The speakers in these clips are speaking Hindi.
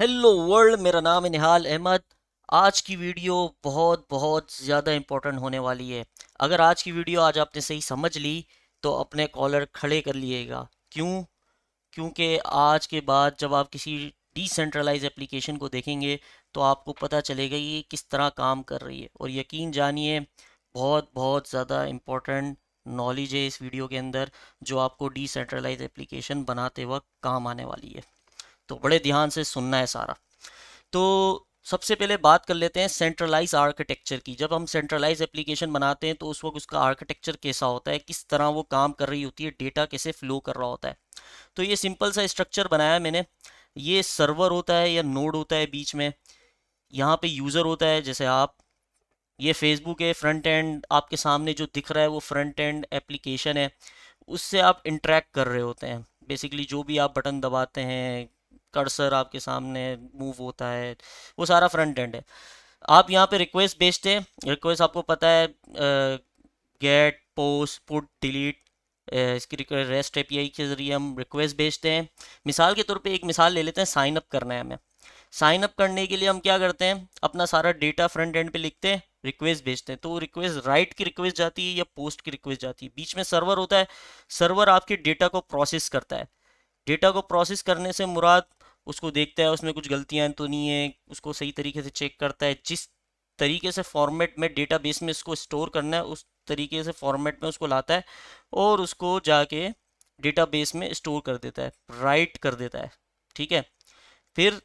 हेलो वर्ल्ड मेरा नाम है निहाल अहमद आज की वीडियो बहुत बहुत ज़्यादा इम्पोर्टेंट होने वाली है अगर आज की वीडियो आज आपने सही समझ ली तो अपने कॉलर खड़े कर लिएगा क्यों क्योंकि आज के बाद जब आप किसी डिसेंट्रलाइज एप्लीकेशन को देखेंगे तो आपको पता चलेगा ये किस तरह काम कर रही है और यकीन जानिए बहुत बहुत ज़्यादा इम्पोर्टेंट नॉलेज है इस वीडियो के अंदर जो आपको डिसेंट्रलाइज एप्लीकेशन बनाते वक्त काम आने वाली है तो बड़े ध्यान से सुनना है सारा तो सबसे पहले बात कर लेते हैं सेंट्रलाइज आर्किटेक्चर की जब हम सेंट्रलाइज एप्लीकेशन बनाते हैं तो उस वक्त उसका आर्किटेक्चर कैसा होता है किस तरह वो काम कर रही होती है डेटा कैसे फ्लो कर रहा होता है तो ये सिंपल सा स्ट्रक्चर बनाया मैंने ये सर्वर होता है या नोड होता है बीच में यहाँ पे यूज़र होता है जैसे आप ये फेसबुक है फ्रंट एंड आपके सामने जो दिख रहा है वो फ्रंट एंड एप्लीकेशन है उससे आप इंट्रैक्ट कर रहे होते हैं बेसिकली जो भी आप बटन दबाते हैं कर्सर आपके सामने मूव होता है वो सारा फ्रंट एंड है आप यहाँ पे रिक्वेस्ट भेजते हैं रिक्वेस्ट आपको पता है गेट पोस्ट पुट डिलीट इसकी रेस्ट एपीआई के ज़रिए हम रिक्वेस्ट भेजते हैं मिसाल के तौर पे एक मिसाल ले लेते हैं साइन अप करना है हमें साइन अप करने के लिए हम क्या करते हैं अपना सारा डेटा फ्रंट एंड पे लिखते हैं रिक्वेस्ट भेजते हैं तो रिक्वेस्ट राइट की रिक्वेस्ट जाती है या पोस्ट की रिक्वेस्ट जाती है बीच में सर्वर होता है सर्वर आपके डेटा को प्रोसेस करता है डेटा को प्रोसेस करने से मुराद उसको देखता है उसमें कुछ गलतियां तो नहीं है उसको सही तरीके से चेक करता है जिस तरीके से फॉर्मेट में डेटाबेस में इसको स्टोर करना है उस तरीके से फॉर्मेट में उसको लाता है और उसको जाके डेटाबेस में स्टोर कर देता है राइट कर देता है ठीक है फिर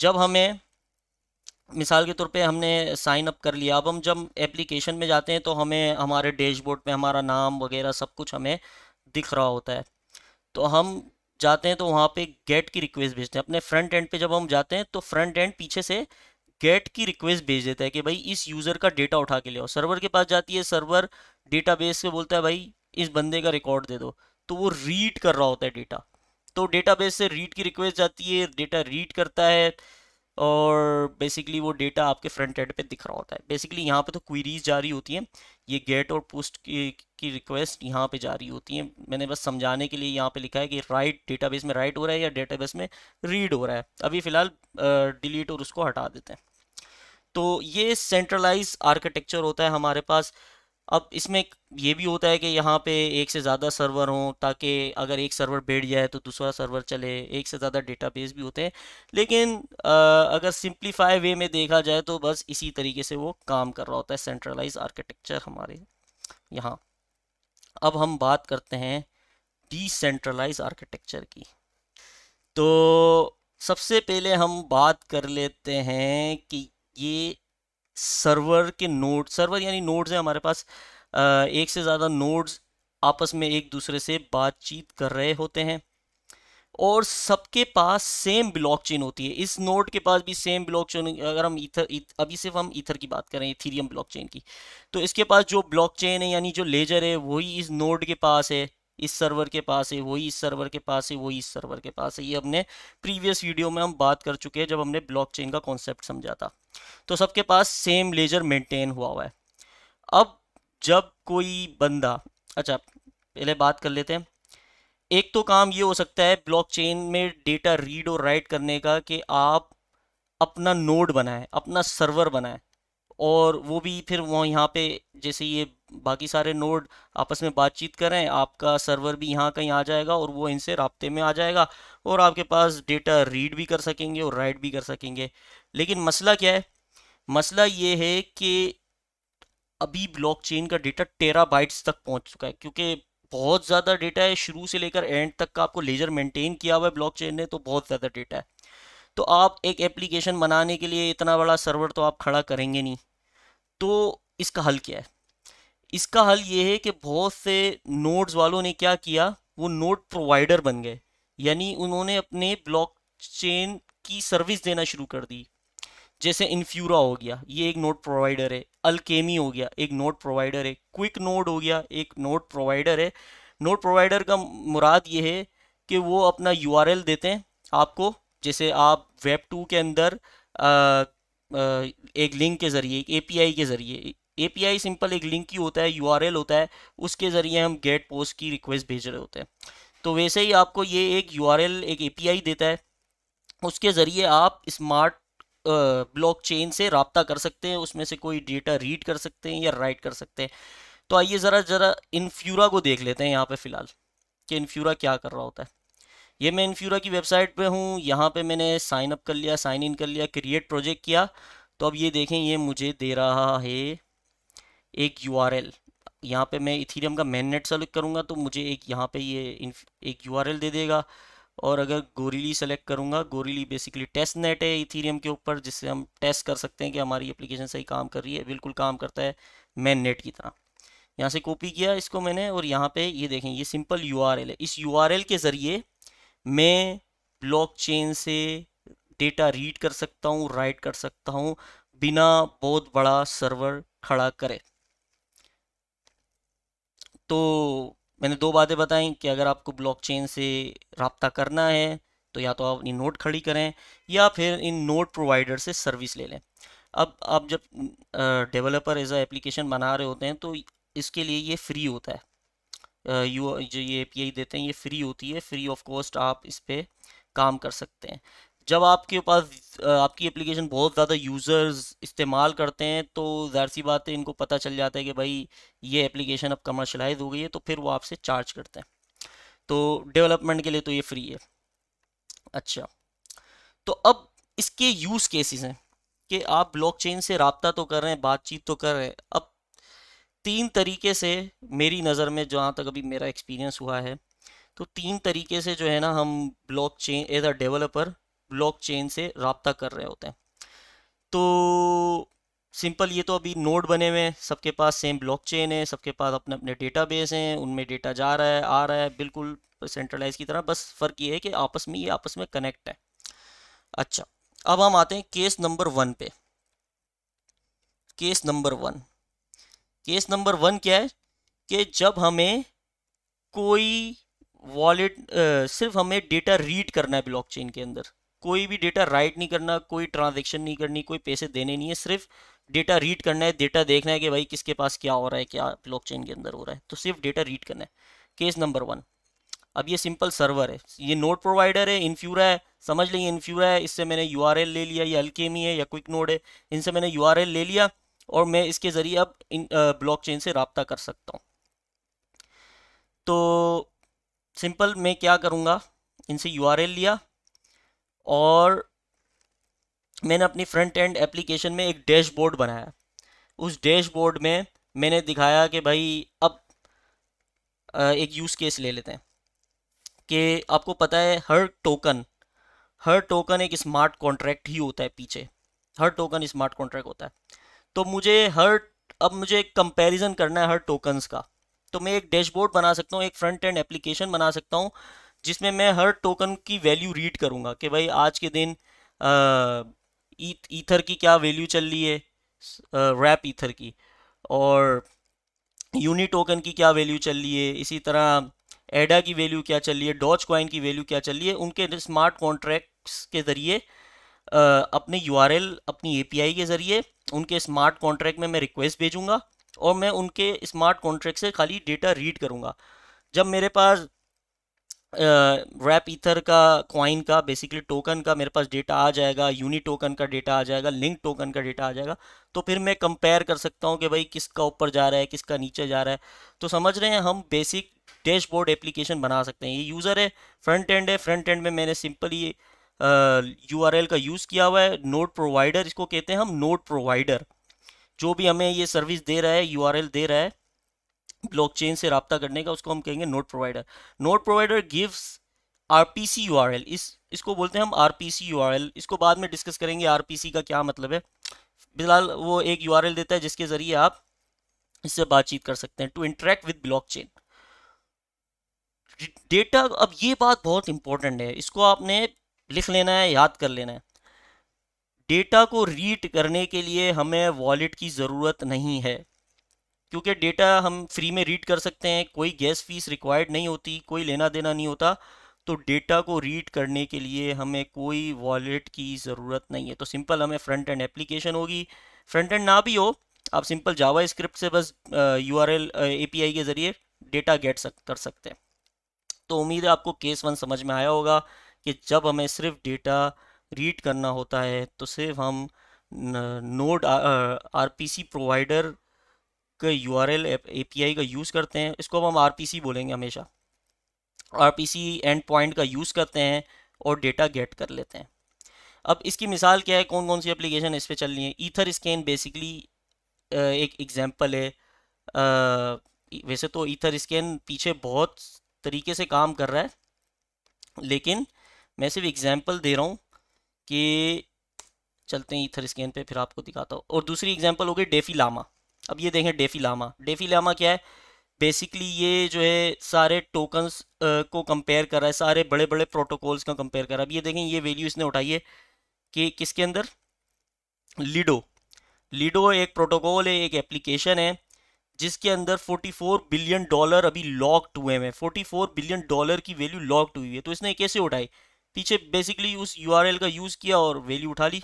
जब हमें मिसाल के तौर पे हमने साइन अप कर लिया अब हम जब एप्लीकेशन में जाते हैं तो हमें हमारे डैशबोर्ड पे हमारा नाम वगैरह सब कुछ हमें दिख रहा होता है तो हम जाते हैं तो वहाँ पे गेट की रिक्वेस्ट भेजते हैं अपने फ्रंट एंड पे जब हम जाते हैं तो फ्रंट एंड पीछे से गेट की रिक्वेस्ट भेज देता है कि भाई इस यूज़र का डेटा उठा के ले सर्वर के पास जाती है सर्वर बेस के बोलता है भाई इस बंदे का रिकॉर्ड दे दो तो वो रीड कर रहा होता है डेटा तो डेटाबेस से रीड की रिक्वेस्ट जाती है डेटा रीड करता है और बेसिकली वो डेटा आपके फ्रंट एंड पे दिख रहा होता है बेसिकली यहाँ पे तो क्वेरीज जारी होती हैं ये गेट और पोस्ट की, की रिक्वेस्ट यहाँ पे जारी होती हैं मैंने बस समझाने के लिए यहाँ पे लिखा है कि राइट डेटाबेस में राइट हो रहा है या डेटाबेस में रीड हो रहा है अभी फिलहाल डिलीट और उसको हटा देते हैं तो ये सेंट्रलाइज आर्किटेक्चर होता है हमारे पास अब इसमें ये भी होता है कि यहाँ पे एक से ज़्यादा सर्वर हों ताकि अगर एक सर्वर बैठ जाए तो दूसरा सर्वर चले एक से ज़्यादा डेटाबेस भी होते हैं लेकिन आ, अगर सिंप्लीफाई वे में देखा जाए तो बस इसी तरीके से वो काम कर रहा होता है सेंट्रलाइज आर्किटेक्चर हमारे यहाँ अब हम बात करते हैं डिसेंट्रलाइज आर्किटेक्चर की तो सबसे पहले हम बात कर लेते हैं कि ये सर्वर के नोड सर्वर यानी नोड्स हैं हमारे पास एक से ज़्यादा नोड्स आपस में एक दूसरे से बातचीत कर रहे होते हैं और सबके पास सेम ब्लॉक चेन होती है इस नोड के पास भी सेम ब्लॉक चेन अगर हम ईथर अभी सिर्फ हम ईथर की बात करें थीरियम ब्लॉक चेन की तो इसके पास जो ब्लॉक चेन है यानी जो लेजर है वही इस नोड के पास है इस सर्वर के पास है वही इस सर्वर के पास है वही इस सर्वर के पास है ये हमने प्रीवियस वीडियो में हम बात कर चुके हैं जब हमने ब्लॉकचेन का कॉन्सेप्ट समझा था तो सबके पास सेम लेजर मेंटेन हुआ हुआ है अब जब कोई बंदा अच्छा पहले बात कर लेते हैं एक तो काम ये हो सकता है ब्लॉकचेन में डेटा रीड और राइट करने का कि आप अपना नोड बनाएं अपना सर्वर बनाएं और वो भी फिर वो यहाँ पे जैसे ये बाकी सारे नोड आपस में बातचीत करें आपका सर्वर भी यहाँ कहीं आ जाएगा और वो इनसे रबते में आ जाएगा और आपके पास डेटा रीड भी कर सकेंगे और राइट भी कर सकेंगे लेकिन मसला क्या है मसला ये है कि अभी ब्लॉकचेन का डेटा टेरा बाइट्स तक पहुँच चुका है क्योंकि बहुत ज़्यादा डेटा है शुरू से लेकर एंड तक का आपको लेजर मेंटेन किया हुआ है ब्लॉकचेन ने तो बहुत ज़्यादा डेटा है तो आप एक एप्लीकेशन बनाने के लिए इतना बड़ा सर्वर तो आप खड़ा करेंगे नहीं तो इसका हल क्या है इसका हल ये है कि बहुत से नोड्स वालों ने क्या किया वो नोड प्रोवाइडर बन गए यानी उन्होंने अपने ब्लॉक चेन की सर्विस देना शुरू कर दी जैसे इन्फ्यूरा हो गया ये एक नोड प्रोवाइडर है अलकेमी हो गया एक नोड प्रोवाइडर है क्विक नोड हो गया एक नोड प्रोवाइडर है नोड प्रोवाइडर का मुराद ये है कि वो अपना यू देते हैं आपको जैसे आप वेब टू के अंदर आ, आ, एक लिंक के ज़रिए एक ए के ज़रिए एपीआई सिंपल एक लिंक ही होता है यूआरएल होता है उसके ज़रिए हम गेट पोस्ट की रिक्वेस्ट भेज रहे होते हैं तो वैसे ही आपको ये एक यूआरएल एक एपीआई देता है उसके ज़रिए आप स्मार्ट ब्लॉकचेन से रबता कर सकते हैं उसमें से कोई डेटा रीड कर सकते हैं या राइट कर सकते हैं तो आइए ज़रा ज़रा इनफ्यूरा को देख लेते हैं यहाँ पर फ़िलहाल कि इन्फ्यूरा क्या कर रहा होता है ये मैं इनफ्यूरा की वेबसाइट पर हूँ यहाँ पर मैंने साइन अप कर लिया साइन इन कर लिया क्रिएट प्रोजेक्ट किया तो अब ये देखें ये मुझे दे रहा है एक यू आर एल यहाँ पर मैं इथीरियम का मेन नेट सेलेक्ट करूँगा तो मुझे एक यहाँ पे ये एक यू आर एल दे देगा और अगर गोरीली सेलेक्ट करूँगा गोरीली बेसिकली टेस्ट नेट है इथीरियम के ऊपर जिससे हम टेस्ट कर सकते हैं कि हमारी एप्लीकेशन सही काम कर रही है बिल्कुल काम करता है मेन नेट की तरह यहाँ से कॉपी किया इसको मैंने और यहाँ पर ये देखें ये सिंपल यू है इस यू के ज़रिए मैं चेन से डेटा रीड कर सकता हूँ राइट कर सकता हूँ बिना बहुत बड़ा सर्वर खड़ा करे तो मैंने दो बातें बताई कि अगर आपको ब्लॉकचेन से रबता करना है तो या तो आप अपनी नोट खड़ी करें या फिर इन नोट प्रोवाइडर से सर्विस ले लें अब आप जब डेवलपर एज एप्लीकेशन बना रहे होते हैं तो इसके लिए ये फ्री होता है यू जो ये एपीआई देते हैं ये फ्री होती है फ्री ऑफ कॉस्ट आप इस पर काम कर सकते हैं जब आपके पास आपकी एप्लीकेशन बहुत ज़्यादा यूज़र्स इस्तेमाल करते हैं तो ज़ाहिर सी बात है इनको पता चल जाता है कि भाई ये एप्लीकेशन अब कमर्शलाइज हो गई है तो फिर वो आपसे चार्ज करते हैं तो डेवलपमेंट के लिए तो ये फ्री है अच्छा तो अब इसके यूज़ केसेस हैं कि आप ब्लॉकचेन से रबता तो कर रहे हैं बातचीत तो कर रहे हैं अब तीन तरीके से मेरी नज़र में जहाँ तक अभी मेरा एक्सपीरियंस हुआ है तो तीन तरीके से जो है ना हम blockchain as a developer block chain से रबता कर रहे होते हैं तो सिंपल ये तो अभी नोड बने हुए हैं सबके पास सेम ब्लॉक चेन है सबके पास अपने अपने डेटा बेस हैं उनमें डेटा जा रहा है आ रहा है बिल्कुल सेंट्रलाइज की तरह बस फ़र्क ये है कि आपस में ये आपस में कनेक्ट है अच्छा अब हम आते हैं केस नंबर वन पे case number one case number one क्या है कि जब हमें कोई वॉलेट सिर्फ हमें डेटा रीड करना है ब्लॉकचेन के अंदर कोई भी डेटा राइट नहीं करना कोई ट्रांजेक्शन नहीं करनी कोई पैसे देने नहीं है सिर्फ डेटा रीड करना है डेटा देखना है कि भाई किसके पास क्या हो रहा है क्या चेन के अंदर हो रहा है तो सिर्फ डेटा रीड करना है केस नंबर वन अब ये सिंपल सर्वर है ये नोट प्रोवाइडर है इन्फ्यूरा है समझ लें इन्फ्यूरा है इससे मैंने यू ले लिया या अल्केमी है या क्विक नोड है इनसे मैंने यू ले लिया और मैं इसके ज़रिए अब इन ब्लॉकचेन से रबता कर सकता हूँ तो सिंपल मैं क्या करूँगा इनसे यू लिया और मैंने अपनी फ्रंट एंड एप्लीकेशन में एक डैशबोर्ड बनाया उस डैशबोर्ड में मैंने दिखाया कि भाई अब एक यूज़ केस ले लेते हैं कि आपको पता है हर टोकन हर टोकन एक स्मार्ट कॉन्ट्रैक्ट ही होता है पीछे हर टोकन स्मार्ट कॉन्ट्रैक्ट होता है तो मुझे हर अब मुझे कंपेरिजन करना है हर टोकन्स का तो मैं एक डैशबोर्ड बना सकता हूँ एक फ्रंट एंड एप्लीकेशन बना सकता हूँ जिसमें मैं हर टोकन की वैल्यू रीड करूँगा कि भाई आज के दिन ईथर की क्या वैल्यू चल रही है रैप ईथर की और यूनी टोकन की क्या वैल्यू चल रही है इसी तरह एडा की वैल्यू क्या चल रही है डॉच कॉइन की वैल्यू क्या चल रही है उनके स्मार्ट कॉन्ट्रैक्ट्स के ज़रिए अपने यू अपनी ए के ज़रिए उनके स्मार्ट कॉन्ट्रैक्ट में मैं रिक्वेस्ट भेजूँगा और मैं उनके स्मार्ट कॉन्ट्रैक्ट से खाली डेटा रीड करूँगा जब मेरे पास रैप ईथर का क्वाइन का बेसिकली टोकन का मेरे पास डेटा आ जाएगा यूनिट टोकन का डेटा आ जाएगा लिंक टोकन का डेटा आ जाएगा तो फिर मैं कंपेयर कर सकता हूँ कि भाई किसका ऊपर जा रहा है किसका नीचे जा रहा है तो समझ रहे हैं हम बेसिक डैशबोर्ड एप्लीकेशन बना सकते हैं ये यूज़र है फ्रंट एंड है फ्रंट एंड में मैंने सिंपली यू आर एल का यूज़ किया हुआ है नोट प्रोवाइडर इसको कहते हैं हम नोट प्रोवाइडर जो भी हमें ये सर्विस दे रहा है यू आर एल दे रहा है ब्लॉकचेन से रबता करने का उसको हम कहेंगे node provider node provider gives R P C U R L इस इसको बोलते हैं हम R P C U R L इसको बाद में डिस्कस करेंगे आर पी सी का क्या मतलब है फिलहाल वो एक यू आर एल देता है जिसके ज़रिए आप इससे बातचीत कर सकते हैं to interact with block chain data अब ये बात बहुत इंपॉर्टेंट है इसको आपने लिख लेना है याद कर लेना है डेटा को रीड करने के लिए हमें वॉलेट की ज़रूरत नहीं है क्योंकि डेटा हम फ्री में रीड कर सकते हैं कोई गैस फीस रिक्वायर्ड नहीं होती कोई लेना देना नहीं होता तो डेटा को रीड करने के लिए हमें कोई वॉलेट की ज़रूरत नहीं है तो सिंपल हमें फ्रंट एंड एप्लीकेशन होगी फ्रंट एंड ना भी हो आप सिंपल जावा स्क्रिप्ट से बस U R L A P I के ज़रिए डेटा गेट सक, कर सकते हैं तो उम्मीद है आपको केस वन समझ में आया होगा कि जब हमें सिर्फ डेटा रीड करना होता है तो सिर्फ हम node R P C provider एक यू आर एल ए का यूज़ करते हैं इसको हम आर बोलेंगे हमेशा आर एंड पॉइंट का यूज़ करते हैं और डेटा गेट कर लेते हैं अब इसकी मिसाल क्या है कौन कौन सी एप्लीकेशन इस पर चल रही है ईथर स्कैन बेसिकली एक एग्जाम्पल है वैसे तो ईथर स्कैन पीछे बहुत तरीके से काम कर रहा है लेकिन मैं सिर्फ एग्जाम्पल दे रहा हूँ कि चलते हैं ईथर स्कैन पे फिर आपको दिखाता हूँ और दूसरी एग्जाम्पल हो गई डेफी लामा अब ये देखें डेफी लामा डेफी लामा क्या है बेसिकली ये जो है सारे टोकन्स को कंपेयर कर रहा है सारे बड़े बड़े प्रोटोकॉल्स का कंपेयर कर रहा है अब ये देखें ये वैल्यू इसने उठाई है कि किसके अंदर लीडो लीडो एक प्रोटोकॉल है एक एप्लीकेशन है जिसके अंदर 44 बिलियन डॉलर अभी लॉक्ड हुए हैं 44 बिलियन डॉलर की वैल्यू लॉक्ड हुई है तो इसने कैसे उठाई पीछे बेसिकली उस यू का यूज़ किया और वैल्यू उठा ली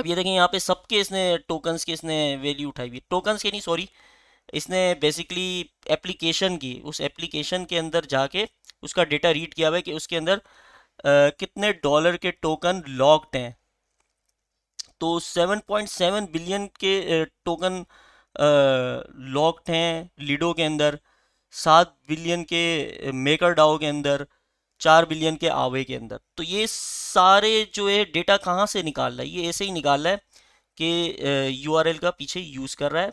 अब ये देखें यहाँ पे सबके इसने टोकन्स के इसने वैल्यू उठाई हुई टोकन्स के नहीं सॉरी इसने बेसिकली एप्लीकेशन की उस एप्लीकेशन के अंदर जाके उसका डेटा रीड किया हुआ है कि उसके अंदर आ, कितने डॉलर के टोकन लॉक्ड हैं तो 7.7 बिलियन के टोकन लॉक्ड हैं लीडो के अंदर सात बिलियन के मेकर डाओ के अंदर चार बिलियन के आवे के अंदर तो ये सारे जो है डेटा कहाँ से निकाल रहा है ये ऐसे ही निकाल रहा है कि यू का पीछे यूज़ कर रहा है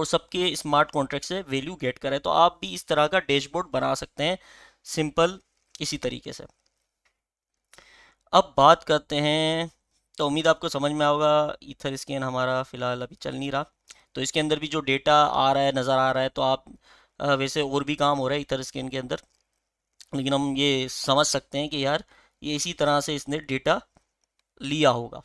और सबके स्मार्ट कॉन्ट्रैक्ट से वैल्यू गेट कर रहा है तो आप भी इस तरह का डैशबोर्ड बना सकते हैं सिंपल इसी तरीके से अब बात करते हैं तो उम्मीद आपको समझ में आओगा इथर स्कैन हमारा फ़िलहाल अभी चल नहीं रहा तो इसके अंदर भी जो डेटा आ रहा है नज़र आ रहा है तो आप वैसे और भी काम हो रहा है इथर स्कैन के अंदर लेकिन हम ये समझ सकते हैं कि यार ये इसी तरह से इसने डेटा लिया होगा